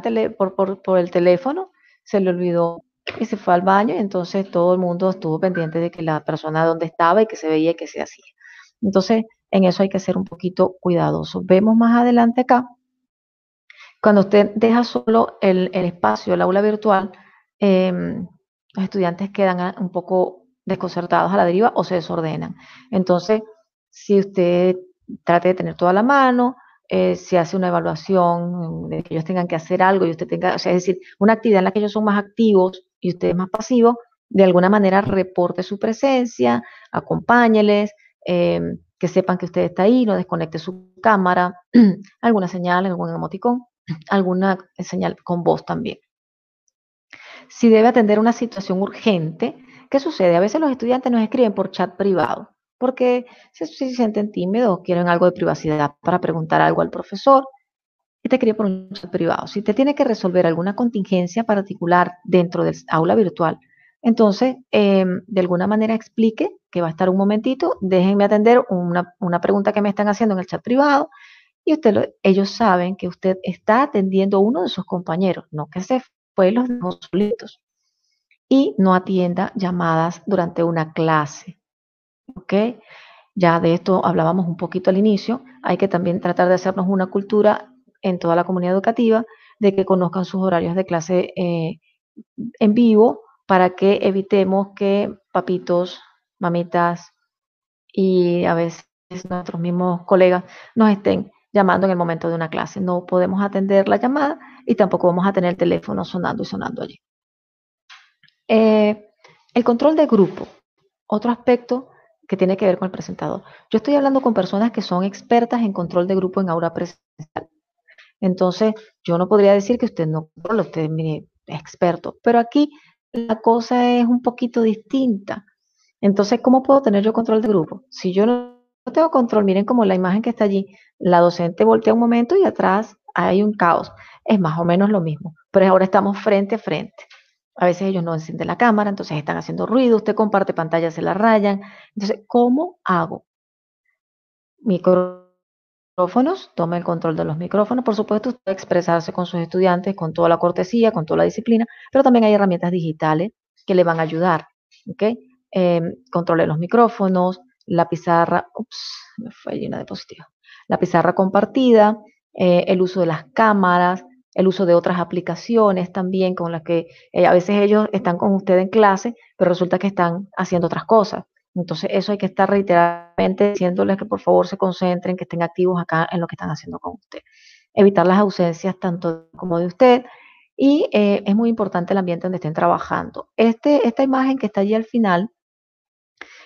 por, el teléfono, se le olvidó y se fue al baño y entonces todo el mundo estuvo pendiente de que la persona dónde estaba y que se veía y que se hacía. Entonces, en eso hay que ser un poquito cuidadoso Vemos más adelante acá, cuando usted deja solo el, el espacio, el aula virtual, Em, los estudiantes quedan ah, un poco desconcertados a la deriva o se desordenan. Entonces, si usted trate de tener toda la mano, eh, si hace una evaluación de que ellos tengan que hacer algo y usted tenga, o sea, es decir, una actividad en la que ellos son más activos y usted más pasivo, de alguna manera reporte su presencia, acompáñeles, em, que sepan que usted está ahí, no desconecte su cámara, alguna señal, algún emoticón, alguna señal con voz también si debe atender una situación urgente. ¿Qué sucede? A veces los estudiantes nos escriben por chat privado porque se, se sienten tímidos, quieren algo de privacidad para preguntar algo al profesor y te escribe por un chat privado. Si te tiene que resolver alguna contingencia particular dentro del aula virtual, entonces, em, de alguna manera explique que va a estar un momentito, déjenme atender una, pregunta que me están haciendo en el chat privado y usted ellos saben que usted está atendiendo a uno de sus compañeros, no que se los solitos. Y no atienda llamadas durante una clase. ¿Ok? Ya de esto hablábamos un poquito al inicio. Hay que también tratar de hacernos una cultura en toda la comunidad educativa de que conozcan sus horarios de clase eh, en vivo para que evitemos que papitos, mamitas y a veces nuestros mismos colegas nos estén llamando en el momento de una clase. No podemos atender la llamada y tampoco vamos a tener el teléfono sonando y sonando allí. Eh, el control de grupo, otro aspecto que tiene que ver con el presentador. Yo estoy hablando con personas que son expertas en control de grupo en aula presencial. Entonces, yo no podría decir que usted no controla, usted es experto, pero aquí la cosa es un poquito distinta. Entonces, ¿cómo puedo tener yo control de grupo? Si yo no tengo control. Miren como la imagen que está allí, la docente voltea un momento y atrás hay un caos. Es más o menos lo mismo, pero ahora estamos frente a frente. A veces ellos no encienden la cámara, entonces están haciendo ruido, usted comparte pantalla, se la rayan. Entonces, ¿cómo hago? Micrófonos, toma el control de los micrófonos. Por supuesto, expresarse con sus estudiantes con toda la cortesía, con toda la disciplina, pero también hay herramientas digitales que le van a ayudar. ¿ok? Em, controle los micrófonos, la pizarra, ups, me fue llena de positivo, la pizarra compartida, eh, el uso de las cámaras, el uso de otras aplicaciones también con las que eh, a veces ellos están con usted en clase, pero resulta que están haciendo otras cosas. Entonces eso hay que estar reiteradamente diciéndoles que por favor se concentren, que estén activos acá en lo que están haciendo con usted. Evitar las ausencias tanto como de usted. Y eh, es muy importante el ambiente donde estén trabajando. Este, esta imagen que está allí al final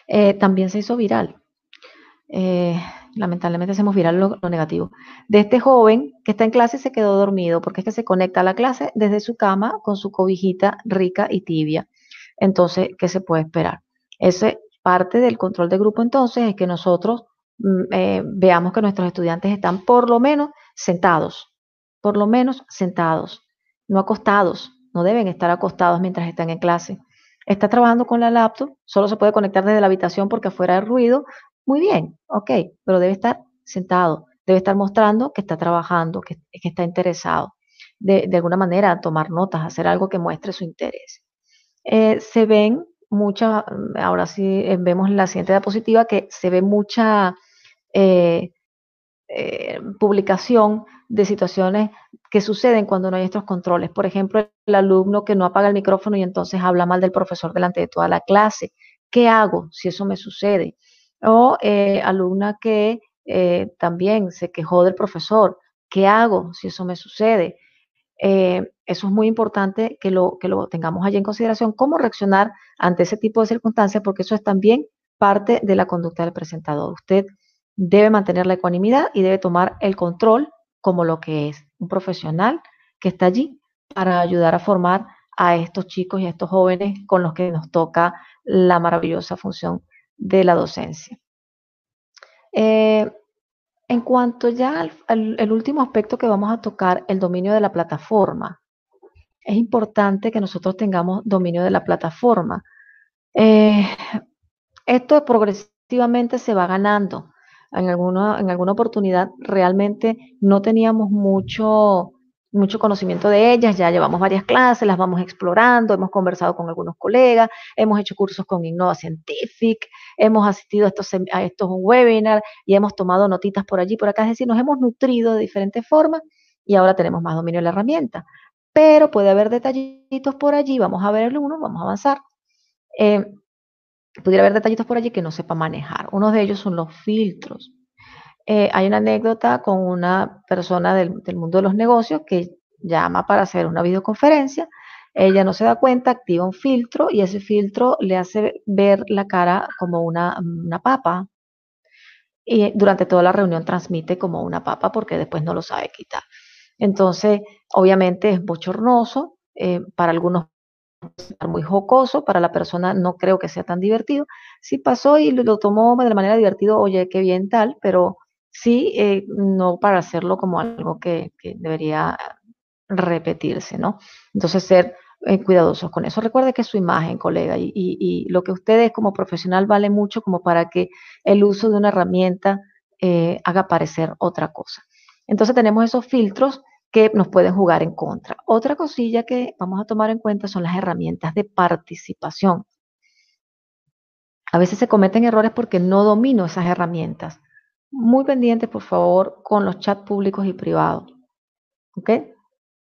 eh, también se hizo viral. Eh, lamentablemente hacemos viral lo, negativo. De este joven que está en clase se quedó dormido, porque es que se conecta a la clase desde su cama con su cobijita rica y tibia. Entonces, ¿qué se puede esperar? Ese parte del control de grupo entonces es que nosotros mm, eh, veamos que nuestros estudiantes están por lo menos sentados, por lo menos sentados, no acostados, no deben estar acostados mientras están en clase. Está trabajando con la laptop, solo se puede conectar desde la habitación porque afuera hay ruido. Muy bien, ok, pero debe estar sentado, debe estar mostrando que está trabajando, que, está interesado. De, alguna manera, tomar notas, hacer algo que muestre su interés. Eh, se ven muchas, ahora sí eh, vemos la siguiente diapositiva que se ve mucha eh, eh, publicación de situaciones que suceden cuando no hay estos controles. Por ejemplo, el alumno que no apaga el micrófono y entonces habla mal del profesor delante de toda la clase. ¿Qué hago si eso me sucede? O eh, alumna que eh, también se quejó del profesor. ¿Qué hago si eso me sucede? eso es muy importante que lo, que lo tengamos allí en consideración, cómo reaccionar ante ese tipo de circunstancias, porque eso es también parte de la conducta del presentador. Usted debe mantener la ecuanimidad y debe tomar el control como lo que es un profesional que está allí para ayudar a formar a estos chicos y a estos jóvenes con los que nos toca la maravillosa función de la docencia. Eh, en cuanto ya al, último aspecto que vamos a tocar, el dominio de la plataforma. Es importante que nosotros tengamos dominio de la plataforma. Eh, esto progresivamente se va ganando en alguna, en alguna oportunidad realmente no teníamos mucho, mucho conocimiento de ellas, ya llevamos varias clases, las vamos explorando, hemos conversado con algunos colegas, hemos hecho cursos con Innova Scientific, hemos asistido a estos, a estos webinars y hemos tomado notitas por allí, por acá, es decir, nos hemos nutrido de diferentes formas y ahora tenemos más dominio de la herramienta. Pero puede haber detallitos por allí, vamos a ver el uno, vamos a avanzar. Eh, pudiera haber detallitos por allí que no sepa manejar. Uno de ellos son los filtros. Eh, hay una anécdota con una persona del, mundo de los negocios que llama para hacer una videoconferencia. Ella no se da cuenta, activa un filtro y ese filtro le hace ver la cara como una, papa. Y durante toda la reunión transmite como una papa porque después no lo sabe quitar. Entonces, obviamente es bochornoso, eh, para algunos muy jocoso, para la persona no creo que sea tan divertido. Si pasó y lo tomó de manera divertido oye, qué bien tal, pero sí, eh, no para hacerlo como algo que, debería repetirse, ¿no? Entonces, ser eh, cuidadosos con eso. Recuerde que su imagen, colega, y, lo que ustedes como profesional vale mucho como para que el uso de una herramienta eh, haga parecer otra cosa. Entonces, tenemos esos filtros que nos pueden jugar en contra. Otra cosilla que vamos a tomar en cuenta son las herramientas de participación. A veces se cometen errores porque no domino esas herramientas. Muy pendientes, por favor, con los chats públicos y privados. ¿Ok?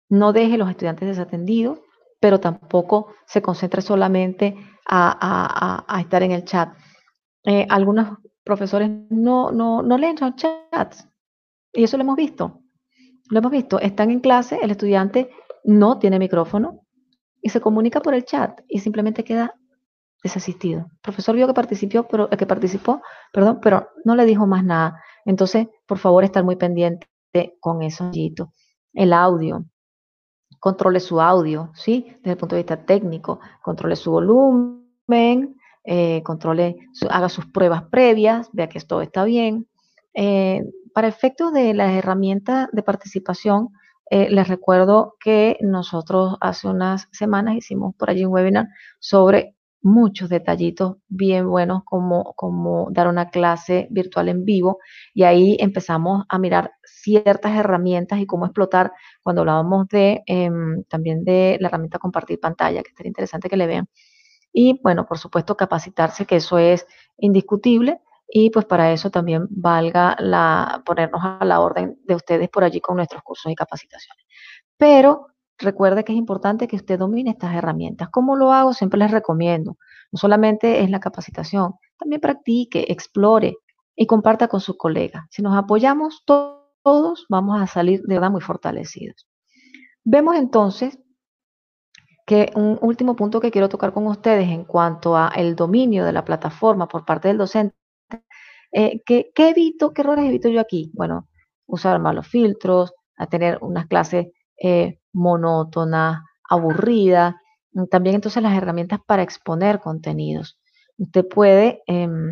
No deje los estudiantes desatendidos, pero tampoco se concentre solamente a, estar en el chat. Eh, algunos profesores no, no, no leen los chats. Y eso lo hemos visto lo hemos visto, están en clase, el estudiante no tiene micrófono y se comunica por el chat y simplemente queda desasistido. El profesor vio que participó, pero, que participó, perdón, pero no le dijo más nada. Entonces, por favor, estar muy pendiente con eso. El audio, controle su audio, ¿sí? Desde el punto de vista técnico, controle su volumen, eh, controle, haga sus pruebas previas, vea que todo está bien. Eh, para efectos de las herramientas de participación, eh, les recuerdo que nosotros hace unas semanas hicimos por allí un webinar sobre muchos detallitos bien buenos como, como dar una clase virtual en vivo y ahí empezamos a mirar ciertas herramientas y cómo explotar cuando hablábamos de em, también de la herramienta compartir pantalla que sería interesante que le vean y bueno por supuesto capacitarse que eso es indiscutible y pues para eso también valga ponernos a la orden de ustedes por allí con nuestros cursos y capacitaciones. Pero recuerde que es importante que usted domine estas herramientas. ¿Cómo lo hago? Siempre les recomiendo. No solamente es la capacitación, también practique, explore y comparta con sus colegas. Si nos apoyamos todos, vamos a salir de verdad muy fortalecidos. Vemos entonces que un último punto que quiero tocar con ustedes en cuanto a el dominio de la plataforma por parte del docente eh, ¿qué, ¿qué, evito? ¿Qué errores evito yo aquí? Bueno, usar malos filtros, a tener unas clases eh, monótonas, aburridas. Mm, también entonces las herramientas para exponer contenidos. Usted puede, em,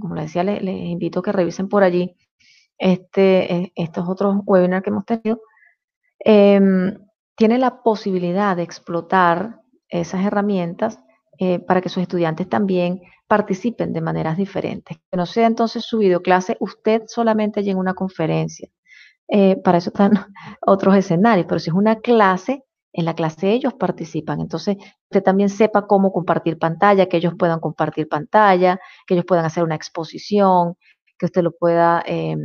como les decía, les, invito a que revisen por allí este, e, estos otros webinars que hemos tenido. Em, tiene la posibilidad de explotar esas herramientas eh, para que sus estudiantes también participen de maneras diferentes. Que no sea entonces su videoclase usted solamente allí en una conferencia. Eh, para eso están otros escenarios, pero si es una clase, en la clase ellos participan. Entonces, usted también sepa cómo compartir pantalla, que ellos puedan compartir pantalla, que ellos puedan hacer una exposición, que usted lo pueda eh,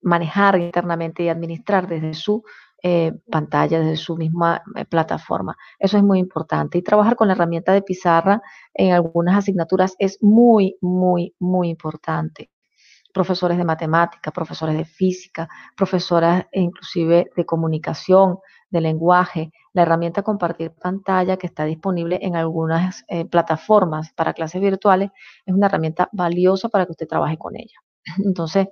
manejar internamente y administrar desde su eh, pantalla, desde su misma eh, plataforma. Eso es muy importante. Y trabajar con la herramienta de pizarra en algunas asignaturas es muy, muy, muy importante. Profesores de matemática, profesores de física, profesoras e inclusive de comunicación, de lenguaje, la herramienta compartir pantalla que está disponible en algunas eh, plataformas para clases virtuales es una herramienta valiosa para que usted trabaje con ella. Entonces,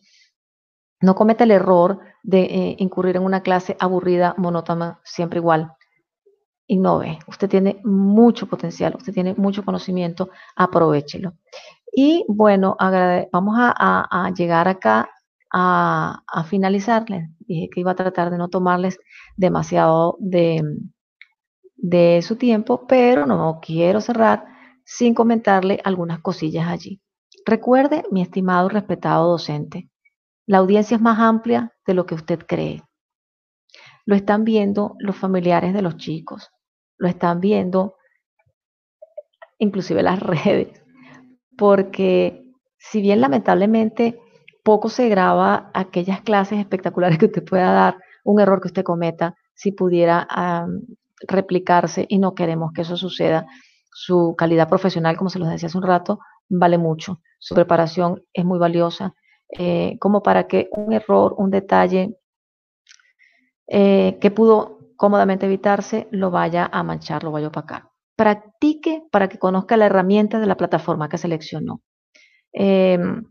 no cometa el error de eh, incurrir en una clase aburrida, monótona, siempre igual. Innove. Usted tiene mucho potencial, usted tiene mucho conocimiento, aprovechelo. Y bueno, vamos a, llegar acá a, finalizarles. Dije que iba a tratar de no tomarles demasiado de, de su tiempo, pero no quiero cerrar sin comentarle algunas cosillas allí. Recuerde, mi estimado y respetado docente, la audiencia es más amplia de lo que usted cree. Lo están viendo los familiares de los chicos, lo están viendo inclusive las redes, porque si bien lamentablemente poco se graba aquellas clases espectaculares que usted pueda dar, un error que usted cometa, si pudiera replicarse y no queremos que eso suceda, su calidad profesional, como se los decía hace un rato, vale mucho. Su preparación es muy valiosa, eh, como para que un error, un detalle eh, que pudo cómodamente evitarse, lo vaya a manchar, lo vaya a opacar. Practique para que conozca la herramienta de la plataforma que seleccionó. Em,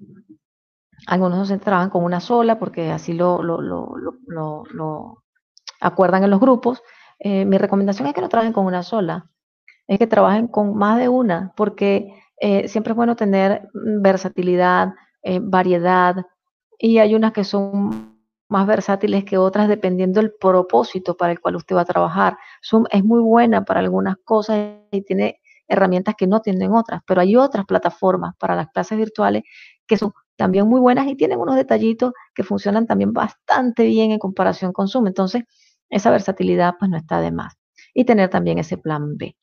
algunos se entraban con una sola porque así lo, acuerdan en los grupos. Eh, mi recomendación es que no trabajen con una sola, es que trabajen con más de una porque siempre es bueno tener mm, versatilidad, eh, variedad y hay unas que son más versátiles que otras dependiendo del propósito para el cual usted va a trabajar. Zoom es muy buena para algunas cosas y tiene herramientas que no tienen otras, pero hay otras plataformas para las clases virtuales que son también muy buenas y tienen unos detallitos que funcionan también bastante bien en comparación con Zoom. Entonces, esa versatilidad pues no está de más. Y tener también ese plan B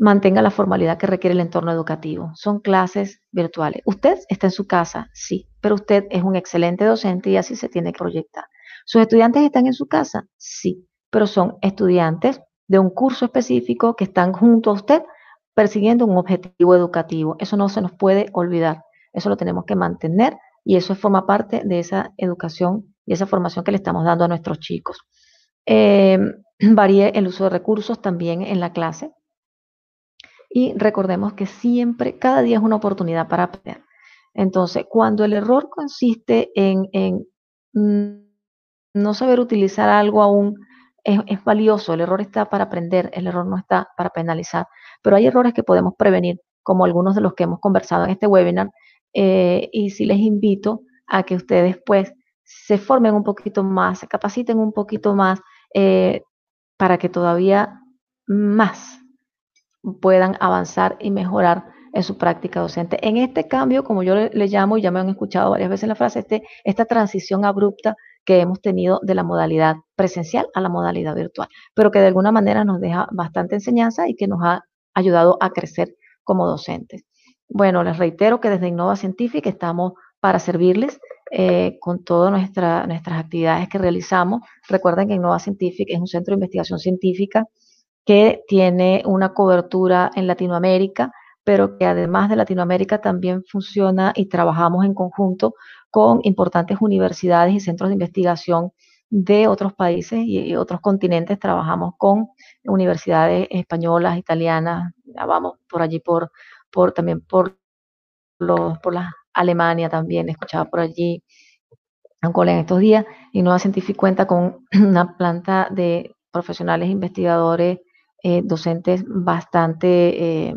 mantenga la formalidad que requiere el entorno educativo. Son clases virtuales. Usted está en su casa, sí, pero usted es un excelente docente y así se tiene que proyectar. ¿Sus estudiantes están en su casa? Sí, pero son estudiantes de un curso específico que están junto a usted persiguiendo un objetivo educativo. Eso no se nos puede olvidar. Eso lo tenemos que mantener y eso forma parte de esa educación y esa formación que le estamos dando a nuestros chicos. Eh, varíe el uso de recursos también en la clase. Y recordemos que siempre, cada día es una oportunidad para aprender. Entonces, cuando el error consiste en, no saber utilizar algo aún, es, valioso, el error está para aprender, el error no está para penalizar, pero hay errores que podemos prevenir, como algunos de los que hemos conversado en este webinar, eh, y si les invito a que ustedes pues se formen un poquito más, se capaciten un poquito más eh, para que todavía más puedan avanzar y mejorar en su práctica docente. En este cambio, como yo le, llamo, y ya me han escuchado varias veces la frase, este, esta transición abrupta que hemos tenido de la modalidad presencial a la modalidad virtual, pero que de alguna manera nos deja bastante enseñanza y que nos ha ayudado a crecer como docentes. Bueno, les reitero que desde Innova Científica estamos para servirles eh, con todas nuestras actividades que realizamos. Recuerden que Innova Científica es un centro de investigación científica que tiene una cobertura en Latinoamérica, pero que además de Latinoamérica también funciona y trabajamos en conjunto con importantes universidades y centros de investigación de otros países y otros continentes. Trabajamos con universidades españolas, italianas, vamos por allí, por, por también por, por la Alemania también, escuchaba por allí un en estos días, y Nueva Scientific cuenta con una planta de profesionales investigadores eh, docentes bastante eh,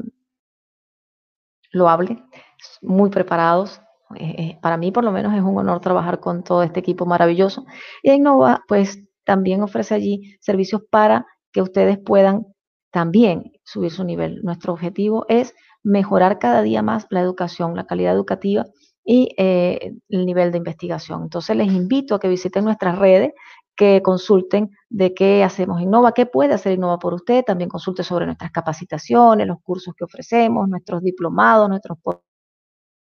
loables, muy preparados. Eh, eh, para mí, por lo menos, es un honor trabajar con todo este equipo maravilloso. Y Innova, pues, también ofrece allí servicios para que ustedes puedan también subir su nivel. Nuestro objetivo es mejorar cada día más la educación, la calidad educativa y el nivel de investigación. Entonces les invito a que visiten nuestras redes que consulten de qué hacemos Innova, qué puede hacer Innova por usted, también consulte sobre nuestras capacitaciones, los cursos que ofrecemos, nuestros diplomados, nuestros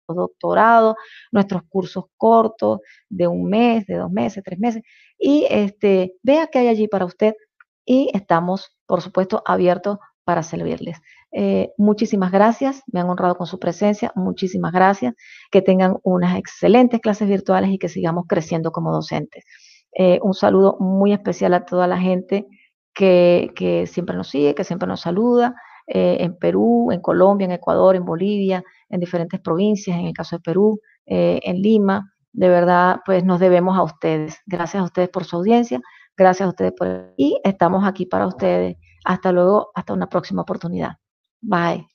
doctorados, nuestros cursos cortos de un mes, de dos meses, tres meses, y este, vea qué hay allí para usted y estamos, por supuesto, abiertos para servirles. Eh, muchísimas gracias, me han honrado con su presencia, muchísimas gracias, que tengan unas excelentes clases virtuales y que sigamos creciendo como docentes. Eh, un saludo muy especial a toda la gente que, siempre nos sigue, que siempre nos saluda, eh, en Perú, en Colombia, en Ecuador, en Bolivia, en diferentes provincias, en el caso de Perú, eh, en Lima. De verdad, pues nos debemos a ustedes. Gracias a ustedes por su audiencia, gracias a ustedes por... Y estamos aquí para ustedes. Hasta luego, hasta una próxima oportunidad. Bye.